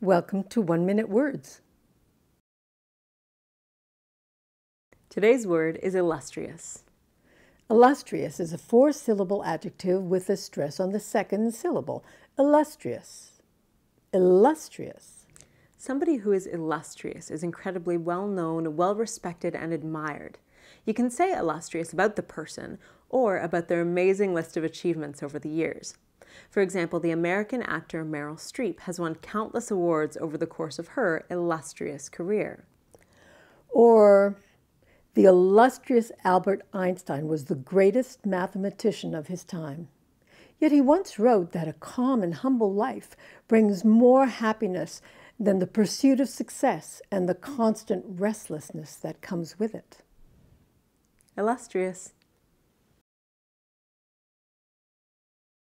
Welcome to One Minute Words. Today's word is illustrious. Illustrious is a four syllable adjective with a stress on the second syllable. Illustrious. Illustrious. Somebody who is illustrious is incredibly well known, well respected, and admired. You can say illustrious about the person or about their amazing list of achievements over the years. For example, the American actor Meryl Streep has won countless awards over the course of her illustrious career. Or the illustrious Albert Einstein was the greatest mathematician of his time. Yet he once wrote that a calm and humble life brings more happiness than the pursuit of success and the constant restlessness that comes with it illustrious